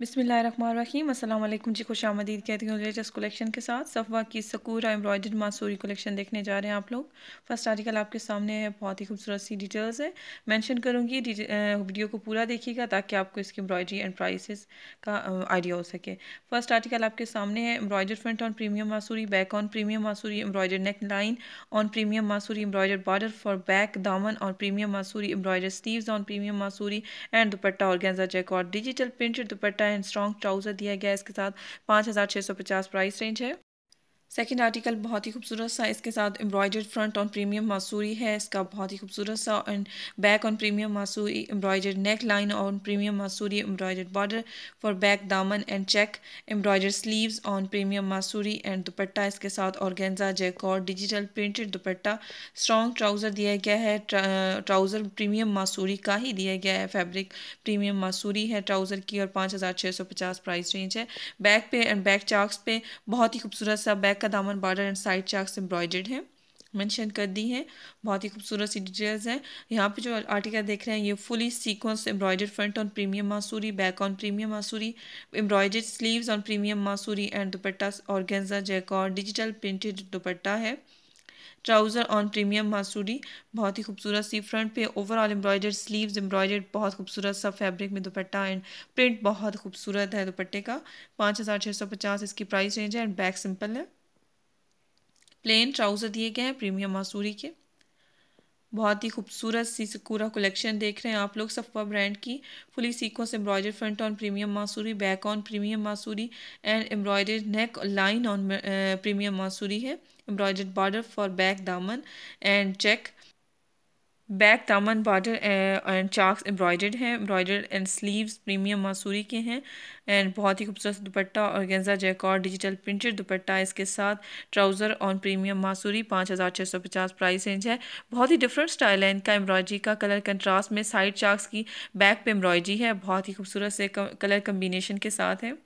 बिसमीम अल्लाम जी खुश आमदीद कहती हूँ लेटेस्ट कलेक्शन के साथ सफ़वा की सकूरा एम्ब्रॉयड मासूरी कलेक्शन देखने जा रहे हैं आप लोग फर्स्ट आर्टिकल आपके सामने है बहुत ही खूबसूरत सी डिटेल्स है मेंशन करूँगी वीडियो को पूरा देखिएगा ताकि आपको इसकी एम्ब्रॉयडरी एंड प्राइसेस का आइडिया हो सके फर्स्ट आर्टिकल आपके सामने है embroid front on premium मासूरी back on premium मासूरी embroid neck line on premium मासूरी एम्ब्रॉयड बॉर्डर फॉर बैक दामन ऑन प्रीमियम मासूरी embroid sleeves on premium मासूरी and dupatta और organza digital printed dupatta and strong trouser दिया गया है इसके साथ पाँच हज़ार छः सौ पचास प्राइस रेंज है सेकेंड आर्टिकल बहुत ही खूबसूरत सा इसके साथ एम्ब्रॉयडर्ड फ्रंट ऑन प्रीमियम मासूरी है इसका बहुत ही खूबसूरत सा एंड बैक ऑन प्रीमियम मासूरी embroidered neck line on premium मासूरी एम्ब्रॉयडर्ड बॉर्डर फॉर बैक दामन and check embroidered sleeves on premium मासूरी and dupatta इसके साथ ऑर्गेन्जा जैक और digital printed dupatta strong trouser दिया गया है ट्राउज़र प्रीमियम मासूरी का ही दिया गया है फैब्रिक प्रीमियम मासूरी है ट्राउज़र की और पाँच हज़ार छः सौ पचास प्राइस रेंज है बैक पे एंड बैक चाक्स पे बहुत ही खूबसूरत सा बैक का दामन बॉर्डर एंड साइड चार्स एम्ब्रॉयड है मेंशन कर दी है बहुत ही खूबसूरत सी डिटेल्स हैं यहाँ पे जो आर्टिकल देख रहे हैं ये fully sequence embroidered front on premium मासूरी back on premium मासूरी embroidered sleeves on premium मासूरी and dupatta organza jacquard digital printed dupatta है ट्राउज़र ऑन प्रीमियम मासूरी बहुत ही खूबसूरत सी फ्रंट पे ओवरऑल एम्ब्रॉयडर्ड स्लीव्स एम्ब्रॉयडर्ड बहुत खूबसूरत सा फैब्रिक में दुपट्टा एंड प्रिंट बहुत खूबसूरत है दुपट्टे का पाँच हज़ार छः सौ पचास इसकी प्राइस रेंज है एंड बैक सिंपल है प्लेन ट्राउज़र दिए गए हैं प्रीमियम मासूरी के बहुत ही खूबसूरत सी सिकूरा कलेक्शन देख रहे हैं आप लोग सफ़ा ब्रांड की फुली सीखों से embroider front on premium मासूरी back on premium मासूरी and embroider neck line on premium मासूरी है एम्ब्रॉयडर्ड बॉर्डर फॉर बैक दामन एंड चेक बैक दामन बॉर्डर एंड चाक्स एम्ब्रॉयडर्ड हैं एम्ब्रॉयडर्ड एंड स्लीव्स प्रीमियम मासूरी के हैं एंड बहुत ही खूबसूरत दुपट्टा और गेंजा जैकॉर डिजिटल प्रिंटेड दुपट्टा इसके साथ ट्राउज़र ऑन प्रीमियम मासूरी पाँच हज़ार छः सौ पचास प्राइस रेंज है बहुत ही डिफरेंट स्टाइल है इनका एम्ब्रॉयडरी का कलर कंट्रास्ट में साइड चाक्स की बैक पे एम्ब्रॉयडरी है बहुत ही खूबसूरत से कलर कम्बिनेशन के साथ है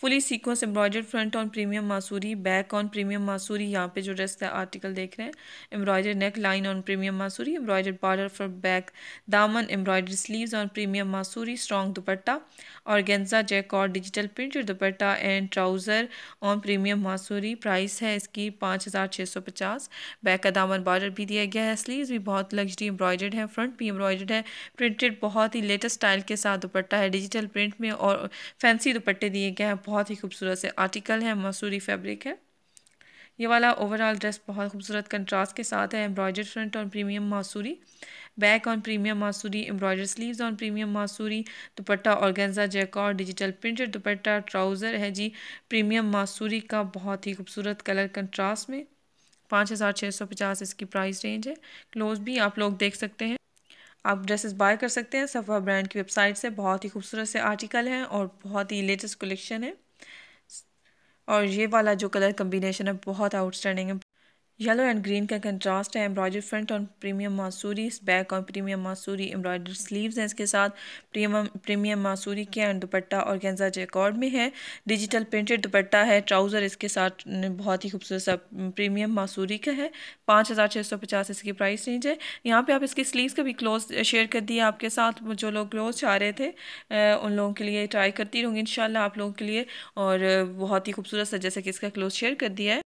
fully sequence embroider front on premium मासूरी back on premium मासूरी यहाँ पे जो ड्रेस का आर्टिकल देख रहे हैं embroider neck line on premium मासूरी embroider border for back दामन एम्ब्रॉयडर स्लीव्स ऑन प्रीमियम मासूरी स्ट्रॉन्ग दुपट्टा और गेंजा जैक और digital print dupatta and trouser on premium मासूरी प्राइस है इसकी पाँच हज़ार छः सौ पचास बैक का दामन बॉर्डर भी दिया गया है स्लीव भी बहुत लग्जरी एम्ब्रॉयडर्ड है फ्रंट भी एम्ब्रॉयडर्ड है प्रिंटेड बहुत ही लेटेस्ट स्टाइल के साथ दुपट्टा है डिजिटल प्रिंट में और फैंसी दुपट्टे दिए गए हैं है बहुत ही खूबसूरत से आर्टिकल है मसूरी फैब्रिक है ये वाला ओवरऑल ड्रेस बहुत खूबसूरत कंट्रास्ट के साथ है एम्ब्रॉयडर फ्रंट और premium मासूरी back on premium मासूरी embroider sleeves on premium masoori dupatta organza jacquard digital printed dupatta trouser है जी प्रीमियम मासूरी का बहुत ही खूबसूरत कलर कंट्रास्ट में पाँच हज़ार छः सौ पचास इसकी प्राइस रेंज है क्लोज भी आप लोग देख सकते हैं आप ड्रेसेस बाय कर सकते हैं सफ़ा ब्रांड की वेबसाइट से बहुत ही खूबसूरत से आर्टिकल हैं और बहुत ही लेटेस्ट कलेक्शन है और ये वाला जो कलर कम्बिनेशन है बहुत आउटस्टैंडिंग है येलो एंड ग्रीन का कंट्रास्ट है एम्ब्रॉयडर फ्रंट और प्रीमियम मासूरी बैक और प्रीमियम मासूरी एम्ब्रॉयडर स्लीव्स हैं इसके साथ प्रीमियम प्रीमियम मासूरी के एंड दुपट्टा और गेंजा जेकॉर्ड में है डिजिटल प्रिंटेड दुपट्टा है ट्राउज़र इसके साथ बहुत ही खूबसूरत सा प्रीमियम मासूरी का है पाँच हज़ार छः सौ पचास इसकी प्राइस रेंज है यहाँ पर आप इसकी स्लीवस का भी क्लोज शेयर कर दिया आपके साथ जो लोग क्लोज चाह रहे थे उन लोगों के लिए ट्राई करती रहूँगी इन आप लोगों के लिए और बहुत ही खूबसूरत सा जैसे कि इसका क्लोज शेयर कर दिया है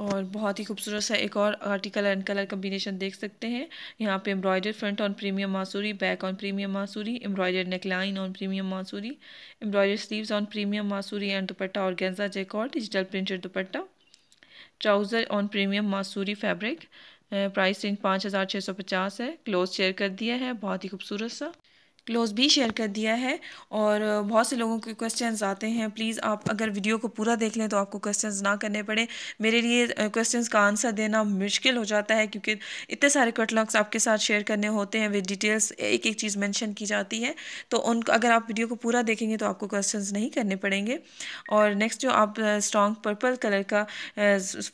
और बहुत ही खूबसूरत सा एक और आर्टिकल एंड कलर कम्बिनेशन देख सकते हैं यहाँ पे embroider front on premium मासूरी back on premium मासूरी embroider neckline on premium मासूरी embroider sleeves on premium मासूरी and dupatta और organza jacquard digital printed dupatta trouser on premium masoori fabric price range पाँच हज़ार छः सौ पचास है क्लोज शेयर कर दिया है बहुत ही खूबसूरत सा क्लोज भी शेयर कर दिया है और बहुत से लोगों के क्वेश्चन आते हैं प्लीज़ आप अगर वीडियो को पूरा देख लें तो आपको क्वेश्चन ना करने पड़े मेरे लिए क्वेश्चन का आंसर देना मुश्किल हो जाता है क्योंकि इतने सारे कटलॉग्स आपके साथ शेयर करने होते हैं विद डिटेल्स एक एक चीज़ मैंशन की जाती है तो उन अगर आप वीडियो को पूरा देखेंगे तो आपको क्वेश्चन नहीं करने पड़ेंगे और नेक्स्ट जो आप स्ट्रॉन्ग पर्पल कलर का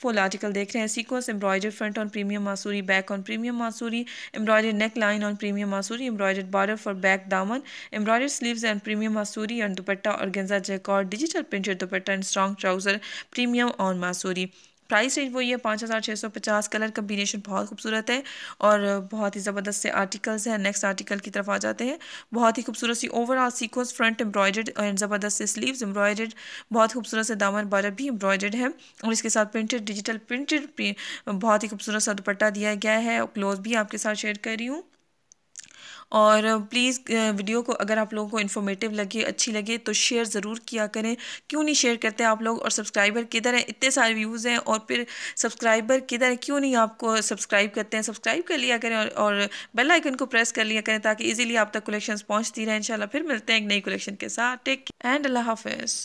फुल आर्टिकल देख रहे हैं sequence embroider front on premium मासूरी back on premium मासूरी embroider neck line on premium मासूरी embroider border for back दामन embroider sleeves and premium मासूरी and dupatta और organza jacquard, digital printed dupatta and strong trouser premium on masoori price range वही है पाँच हज़ार छः सौ पचास colour combination बहुत खूबसूरत है और बहुत ही ज़बरदस्त से आर्टिकल्स हैं नेक्स्ट आर्टिकल की तरफ आ जाते हैं बहुत ही खूबसूरत सी overall sequence front embroidered and ज़बरदस्त से स्लीव्स एम्ब्रॉयडर्ड बहुत खूबसूरत से दामन बारह भी एम्ब्रॉयडर्ड है और इसके साथ प्रिंटेड डिजिटल प्रिंटेड बहुत ही खूबसूरत सा दुपट्टा दिया गया है और क्लोज भी आपके साथ शेयर कर रही हूँ और प्लीज़ वीडियो को अगर आप लोगों को इन्फॉर्मेटिव लगे अच्छी लगे तो शेयर ज़रूर किया करें क्यों नहीं शेयर करते आप लोग और सब्सक्राइबर किधर हैं इतने सारे व्यूज़ हैं और फिर सब्सक्राइबर किधर है क्यों नहीं आपको सब्सक्राइब करते हैं सब्सक्राइब कर लिया करें और, और बेल आइकन को प्रेस कर लिया करें ताकि ईजिली आप तक कलेक्शन पहुँचती रहें इंशाल्लाह फिर मिलते हैं एक नई कलेक्शन के साथ टेक एंड अल्लाह हाफिज़